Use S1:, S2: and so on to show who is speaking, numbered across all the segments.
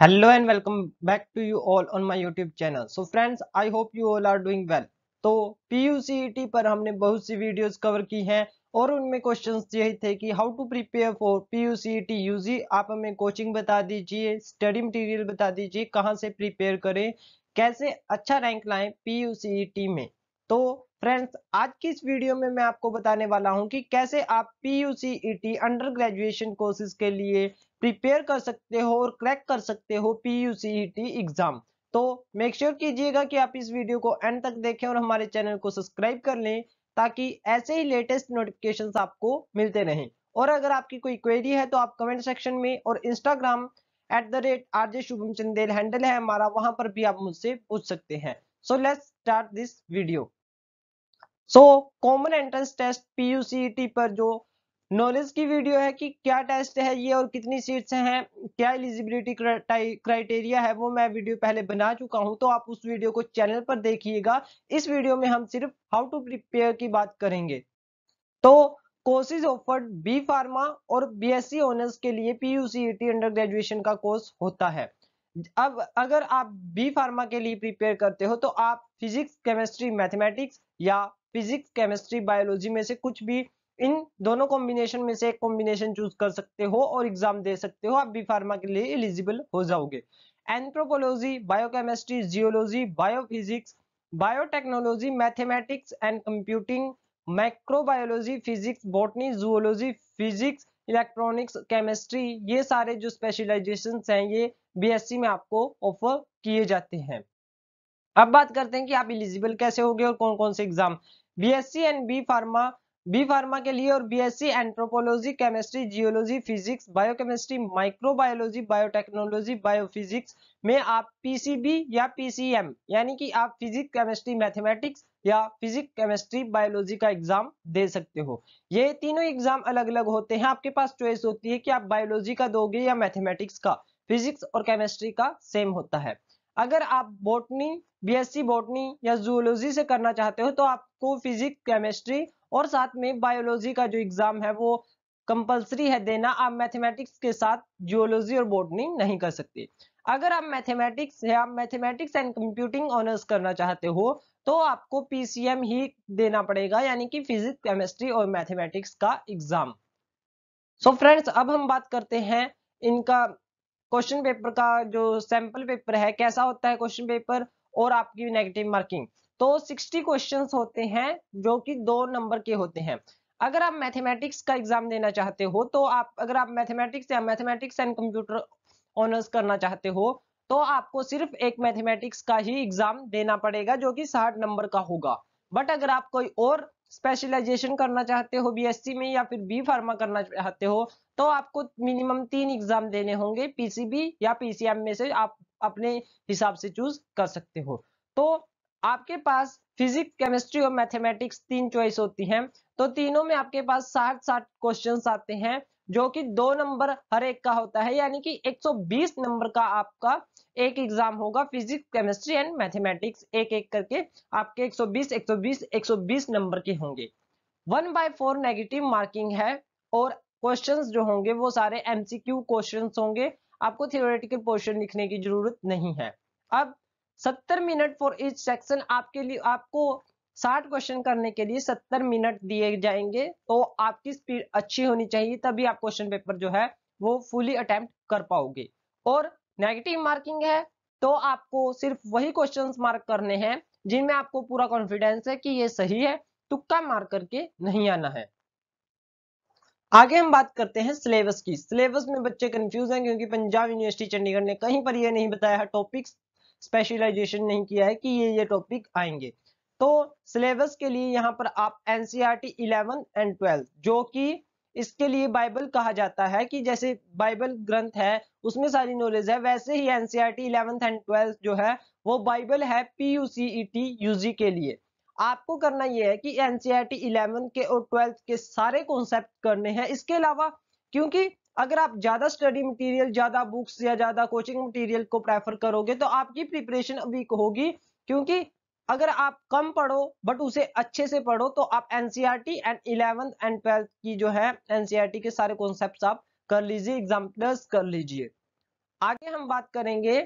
S1: hello and welcome back to you all on my YouTube channel so friends I hope you all are doing well तो P e पर हमने बहुत सी videos cover की हैं और उनमें क्वेश्चंस यही थे कि how to prepare for P U C आप हमें कोचिंग बता दीजिए स्टडी मटेरियल बता दीजिए कहाँ से प्रिपेयर करें कैसे अच्छा रैंक लाएं पी e में तो फ्रेंड्स आज की इस वीडियो में मैं आपको बताने वाला हूं कि कैसे आप P U C E T undergraduation courses के लिए प्रिपेयर कर सकते हो और क्रैक कर सकते हो P U C E T exam तो मेक श्योर sure कीजिएगा कि आप इस वीडियो को एंड तक देखें और हमारे चैनल को सब्सक्राइब कर लें ताकि ऐसे ही लेटेस्ट नोटिफिकेशन आपको मिलते रहें और अगर आपकी कोई क्वेरी है तो आप कमेंट सेक्शन में और Instagram at the rate R J Shubham Chandel handle है हमारा वहां पर भी आप मुझसे पूछ सकते हैं so let's start this video so common entrance test PUCET पर जो नॉलेज की वीडियो है कि क्या टेस्ट है ये और कितनी सीट्स हैं क्या एलिजिबिलिटी क्राइटेरिया है वो मैं वीडियो पहले बना चुका हूं तो आप उस वीडियो को चैनल पर देखिएगा इस वीडियो में हम सिर्फ हाउ टू प्रिपेयर की बात करेंगे तो कोर्सेज ऑफर्ड बी फार्मा और बीएससी ऑनर्स के लिए पीयूसीटी अंडर ग्रेजुएशन का कोर्स होता है अब अगर आप बी फार्मा के लिए प्रिपेयर करते हो तो आप फिजिक्स केमिस्ट्री मैथमेटिक्स या फिजिक्स केमिस्ट्री बायोलॉजी में से कुछ भी इन दोनों कॉम्बिनेशन में से एक कॉम्बिनेशन चूज कर सकते हो और एग्जाम दे सकते हो आप बी फार्मा के लिए एलिजिबल हो जाओगे anthropology biochemistry geology biophysics biotechnology mathematics and computing microbiology physics botany zoology physics electronics chemistry ये सारे जो स्पेशलाइजेशन हैं ये बीएससी में आपको ऑफर किए जाते हैं अब बात करते हैं कि आप इलिजिबल कैसे होगे और कौन कौन से exam BSc and B pharma B pharma के लिए और BSc anthropology chemistry geology physics biochemistry microbiology biotechnology biophysics में आप पीसीबी या पीसीएम यानी कि आप फिजिक्स केमिस्ट्री मैथमेटिक्स या फिजिक्स केमिस्ट्री बायोलॉजी का एग्जाम दे सकते हो ये तीनों एग्जाम अलग अलग होते हैं आपके पास चॉइस होती है कि आप बायोलॉजी का दोगे या मैथमेटिक्स का फिजिक्स और केमिस्ट्री का सेम होता है अगर आप बोटनी बीएससी बोटनी या जूलॉजी से करना चाहते हो तो आपको फिजिक्स केमिस्ट्री और साथ में बायोलॉजी का जो एग्जाम है वो कंपलसरी है देना आप मैथमेटिक्स के साथ जियोलॉजी और बोटनी नहीं कर सकते अगर आप मैथमेटिक्स या मैथमेटिक्स एंड कंप्यूटिंग ऑनर्स करना चाहते हो तो आपको पीसीएम ही देना पड़ेगा यानी कि फिजिक्स केमिस्ट्री और मैथमेटिक्स का एग्जाम सो फ्रेंड्स अब हम बात करते हैं इनका क्वेश्चन पेपर का जो सैंपल पेपर है कैसा होता है क्वेश्चन पेपर और आपकी नेगेटिव मार्किंग तो 60 क्वेश्चंस होते हैं जो कि दो नंबर के होते हैं अगर आप मैथमेटिक्स का एग्जाम देना चाहते हो तो आप अगर आप मैथमेटिक्स या मैथमेटिक्स एंड कंप्यूटर ऑनर्स करना चाहते हो तो आपको सिर्फ एक मैथमेटिक्स का ही एग्जाम देना पड़ेगा जो कि साठ नंबर का होगा बट अगर आप कोई और स्पेशलाइजेशन करना चाहते हो बीएससी में या फिर बी फार्मा करना चाहते हो तो आपको मिनिमम तीन एग्जाम देने होंगे पीसीबी या पीसीएम में से आप अपने हिसाब से चूज कर सकते हो तो आपके पास फिजिक्स केमिस्ट्री और मैथमेटिक्स तीन चॉइस होती हैं तो तीनों में आपके पास साठ साठ क्वेश्चन आते हैं जो कि दो नंबर हर एक का होता है यानी कि 120 नंबर का आपका एक एग्जाम होगा फिजिक्स केमिस्ट्री एंड मैथमेटिक्स एक एक करके आपके 120 120 120 नंबर के होंगे one by four negative marking है और क्वेश्चन जो होंगे वो सारे एमसीक्यू क्वेश्चन होंगे आपको थियोरेटिकल पोर्शन लिखने की जरूरत नहीं है अब 70 मिनट फॉर इच सेक्शन आपके लिए आपको 60 क्वेश्चन करने के लिए 70 मिनट दिए जाएंगे तो आपकी स्पीड अच्छी होनी चाहिए तभी आप क्वेश्चन पेपर जो है वो फुली अटेम्प्ट कर पाओगे और नेगेटिव मार्किंग है तो आपको सिर्फ वही क्वेश्चन मार्क करने हैं जिनमें आपको पूरा कॉन्फिडेंस है कि ये सही है तुक्का मार करके नहीं आना है आगे हम बात करते हैं सिलेबस की सिलेबस में बच्चे कंफ्यूज हैं क्योंकि पंजाब यूनिवर्सिटी चंडीगढ़ ने कहीं पर यह नहीं बताया है टॉपिक स्पेशलाइजेशन नहीं किया है कि ये ये टॉपिक आएंगे तो सिलेबस के लिए यहाँ पर आप NCERT eleven and twelve जो कि इसके लिए बाइबल कहा जाता है कि जैसे बाइबल ग्रंथ है उसमें सारी नॉलेज है वैसे ही एनसीईआरटी इलेवेंथ एंड ट्वेल्थ जो है वो बाइबल है P U C E T U G के लिए आपको करना यह है कि एनसीईआरटी इलेवेंथ e के और ट्वेल्थ के सारे कॉन्सेप्ट करने हैं इसके अलावा क्योंकि अगर आप ज्यादा स्टडी मटेरियल ज्यादा बुक्स या ज्यादा कोचिंग मटेरियल को प्रेफर करोगे तो आपकी प्रिपरेशन वीक होगी क्योंकि अगर आप कम पढ़ो बट उसे अच्छे से पढ़ो तो आप NCERT and eleventh and twelfth की जो है एनसीईआरटी e के सारे कॉन्सेप्ट आप कर लीजिए एग्जाम कर लीजिए आगे हम बात करेंगे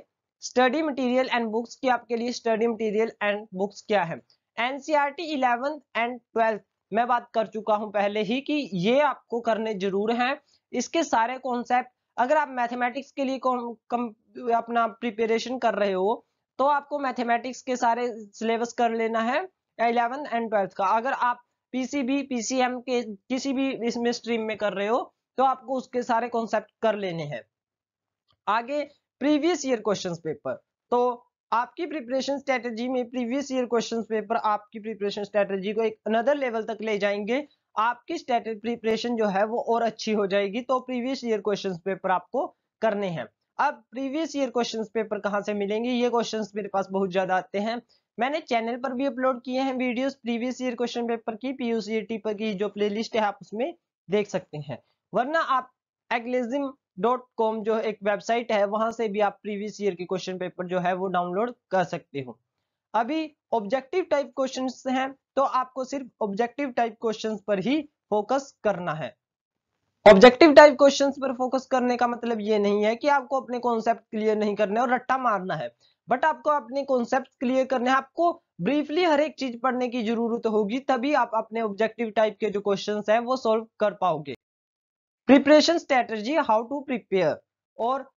S1: स्टडी मटेरियल एंड बुक्स की आपके लिए स्टडी मटेरियल एंड बुक्स क्या है एनसीईआरटी इलेवेंथ एंड ट्वेल्थ मैं बात कर चुका हूं पहले ही कि ये आपको करने जरूर हैं इसके सारे कॉन्सेप्ट अगर आप मैथमेटिक्स के लिए कम, कम अपना प्रिपरेशन कर रहे हो तो आपको मैथमेटिक्स के सारे सिलेबस कर लेना है इलेवन एंड ट्वेल्थ का अगर आप पीसीबी पीसीएम के किसी भी इसमें स्ट्रीम में कर रहे हो तो आपको उसके सारे कॉन्सेप्ट कर लेने हैं आगे प्रीवियस ईयर क्वेश्चंस पेपर तो आपकी प्रिपरेशन स्ट्रेटेजी में प्रीवियस ईयर क्वेश्चंस पेपर आपकी प्रिपरेशन स्ट्रेटेजी को एक अनदर लेवल तक ले जाएंगे आपकी स्ट्रेटेजी प्रिपरेशन जो है वो और अच्छी हो जाएगी तो प्रीवियस ईयर क्वेश्चंस पेपर आपको करने हैं अब प्रीवियस ईयर क्वेश्चंस पेपर कहाँ से मिलेंगे ये क्वेश्चंस मेरे पास बहुत ज्यादा आते हैं मैंने चैनल पर भी अपलोड किए हैं videos previous year question paper की पीयूसीटी पर की जो प्लेलिस्ट है आप उसमें देख सकते हैं वरना आप एग्लिज्म डॉट कॉम जो एक वेबसाइट है वहां से भी आप प्रीवियस ईयर के क्वेश्चन पेपर जो है वो डाउनलोड कर सकते हो अभी ऑब्जेक्टिव टाइप क्वेश्चन हैं तो आपको सिर्फ ऑब्जेक्टिव टाइप क्वेश्चन पर ही फोकस करना है ऑब्जेक्टिव टाइप क्वेश्चंस पर फोकस करने का मतलब ये नहीं है कि आपको अपने कॉन्सेप्ट क्लियर नहीं करने और रट्टा मारना है बट आपको अपने कॉन्सेप्ट क्लियर करने आपको ब्रीफली हर एक चीज पढ़ने की जरूरत होगी तभी आप अपने ऑब्जेक्टिव टाइप के जो क्वेश्चन है वो सोल्व कर पाओगे preparation strategy how to prepare और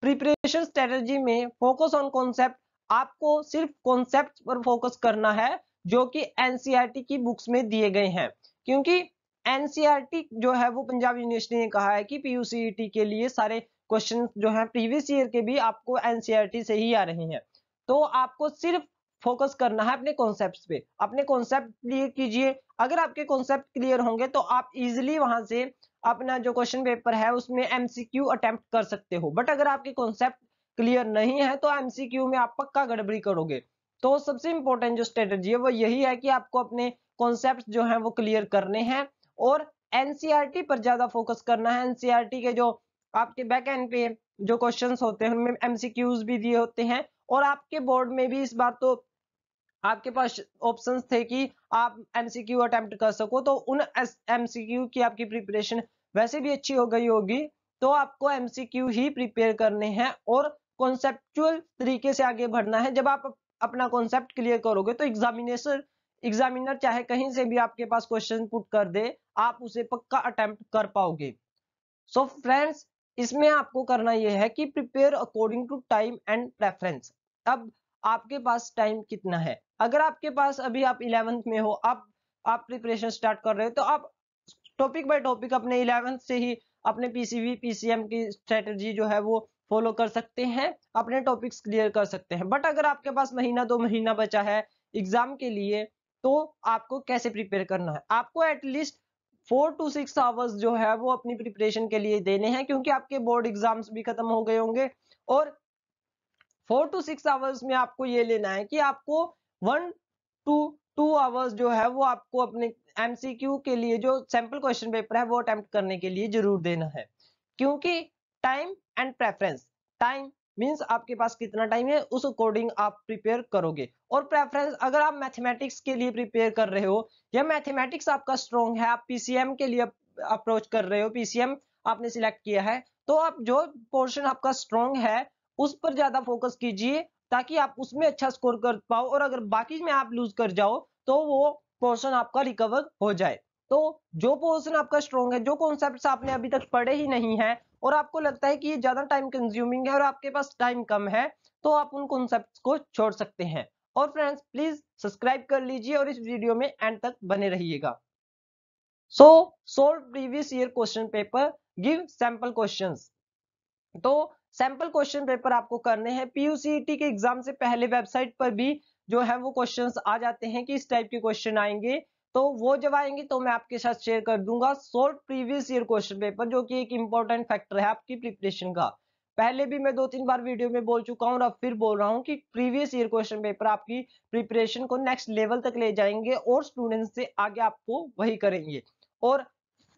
S1: प्रिपरेशन स्ट्रेटर्जी में फोकस ऑन कॉन्सेप्ट आपको सिर्फ कॉन्सेप्ट पर फोकस करना है जो कि एनसीईआरटी e की बुक्स में दिए गए हैं क्योंकि एनसीईआरटी जो है वो पंजाब यूनिवर्सिटी ने कहा है कि पीयूसीईटी के लिए सारे क्वेश्चन जो है प्रीवियस ईयर के भी आपको एनसीईआरटी से ही आ रहे हैं तो आपको सिर्फ फोकस करना है अपने कॉन्सेप्ट पे अपने कॉन्सेप्ट क्लियर कीजिए अगर आपके कॉन्सेप्ट क्लियर होंगे तो आप इजिली वहां से अपना जो क्वेश्चन पेपर है उसमें एमसीक्यू अटेम्प्ट कर सकते हो बट अगर आपके कॉन्सेप्ट क्लियर नहीं है तो एमसीक्यू में आप पक्का गड़बड़ी करोगे तो सबसे इंपॉर्टेंट जो स्ट्रेटेजी है वो यही है कि आपको अपने कॉन्सेप्ट जो है वो क्लियर करने हैं और एनसीईआरटी e पर ज्यादा फोकस करना है एनसीईआरटी e के जो आपके बैक एंड पे जो क्वेश्चंस होते हैं उनमें एमसीक्यूज भी दिए होते हैं और आपके बोर्ड में भी इस बार तो आपके पास ऑप्शंस थे कि आप एमसीक्यू अटेम्प्ट कर सको तो उन एमसीक्यू की आपकी प्रिपरेशन वैसे भी अच्छी हो गई होगी तो आपको एमसीक्यू ही प्रिपेयर करने हैं और कॉन्सेप्चुअल तरीके से आगे बढ़ना है जब आप अपना कॉन्सेप्ट क्लियर करोगे तो एग्जामिनेशन एग्जामिनर चाहे कहीं से भी आपके पास क्वेश्चन पुट कर दे आप उसे पक्का अटेम्प्ट कर पाओगे सो so फ्रेंड्स इसमें आपको करना यह है कि prepare according to time and preference अब आपके पास टाइम कितना है अगर आपके पास अभी आप इलेवेंथ में हो आप आप प्रिपरेशन स्टार्ट कर रहे हो तो आप टॉपिक बाय टॉपिक अपने इलेवेंथ से ही अपने पीसीवी पीसीएम की स्ट्रेटजी जो है वो फॉलो कर सकते हैं अपने टॉपिक्स क्लियर कर सकते हैं बट अगर आपके पास महीना दो महीना बचा है एग्जाम के लिए तो आपको कैसे प्रिपेयर करना है आपको at least four to six hours जो है वो अपनी प्रिपरेशन के लिए देने हैं क्योंकि आपके बोर्ड एग्जाम्स भी खत्म हो गए होंगे और फोर टू सिक्स आवर्स में आपको ये लेना है कि आपको वन टू टू आवर्स जो है वो आपको अपने एमसीक्यू के लिए जो सैंपल क्वेश्चन पेपर है वो अटेम्प्ट करने के लिए जरूर देना है क्योंकि time and preference time means आपके पास कितना टाइम है उस अकॉर्डिंग आप प्रिपेयर करोगे और प्रेफरेंस अगर आप मैथमेटिक्स के लिए प्रिपेयर कर रहे हो या मैथमेटिक्स आपका स्ट्रॉन्ग है आप पीसीएम के लिए अप्रोच कर रहे हो पीसीएम आपने सिलेक्ट किया है तो आप जो पोर्शन आपका स्ट्रॉन्ग है उस पर ज्यादा फोकस कीजिए ताकि आप उसमें अच्छा स्कोर कर पाओ और अगर बाकी में आप लूज कर जाओ तो वो पोर्शन आपका रिकवर हो जाए तो जो पोर्शन आपका स्ट्रॉन्ग है जो कॉन्सेप्ट आपने अभी तक पढ़े ही नहीं है और आपको लगता है कि ये ज़्यादा टाइम कंज्यूमिंग है और आपके पास टाइम कम है तो आप उन कॉन्सेप्ट को छोड़ सकते हैं और फ्रेंड्स प्लीज सब्सक्राइब कर लीजिए और इस वीडियो में एंड तक बने रहिएगा so solve previous year question paper give sample question तो सैंपल क्वेश्चन पेपर आपको करने हैं पीयूसीटी e के एग्जाम से पहले वेबसाइट पर भी जो है वो क्वेश्चंस आ जाते हैं कि इस टाइप के क्वेश्चन आएंगे तो वो जब आएंगी तो मैं आपके साथ शेयर कर दूंगा solve previous year question paper जो कि एक इंपॉर्टेंट फैक्टर है आपकी प्रिपरेशन का पहले भी मैं दो तीन बार वीडियो में बोल चुका हूं और अब फिर बोल रहा हूं कि प्रीवियस ईयर क्वेश्चन पेपर आपकी प्रिपरेशन को नेक्स्ट लेवल तक ले जाएंगे और स्टूडेंट से आगे आपको वही करेंगे और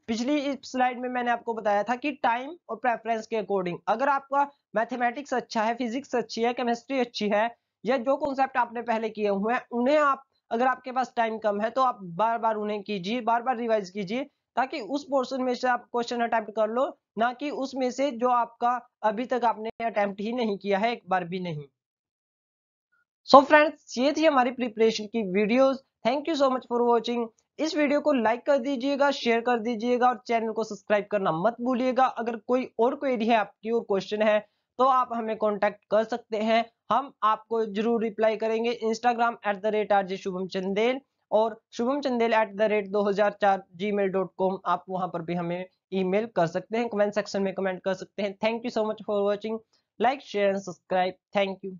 S1: पिछली स्लाइड में मैंने आपको बताया था कि टाइम और प्रेफरेंस के अकॉर्डिंग अगर आपका मैथमेटिक्स अच्छा है फिजिक्स अच्छी है केमिस्ट्री अच्छी है या जो कॉन्सेप्ट आपने पहले किए हुए हैं उन्हें आप अगर आपके पास टाइम कम है तो आप बार बार उन्हें कीजिए बार बार रिवाइज कीजिए ताकि उस पोर्शन में से आप क्वेश्चन अटैम्प्ट कर लो ना कि उसमें से जो आपका अभी तक आपने अटैम्प्ट ही नहीं किया है एक बार भी नहीं सो so फ्रेंड्स ये थी हमारी प्रिपरेशन की videos thank you so much for watching इस वीडियो को लाइक कर दीजिएगा शेयर कर दीजिएगा और चैनल को सब्सक्राइब करना मत भूलिएगा अगर कोई और क्वेरी है आपकी और क्वेश्चन है तो आप हमें कॉन्टेक्ट कर सकते हैं हम आपको जरूर रिप्लाई करेंगे Instagram at the rate R G Shubham Chandel और Shubham Chandel at the rate दो हजार चार जी मेल डॉट कॉम आप वहां पर भी हमें ईमेल कर सकते हैं कमेंट सेक्शन में कमेंट कर सकते हैं thank you so much for watching like share and subscribe thank you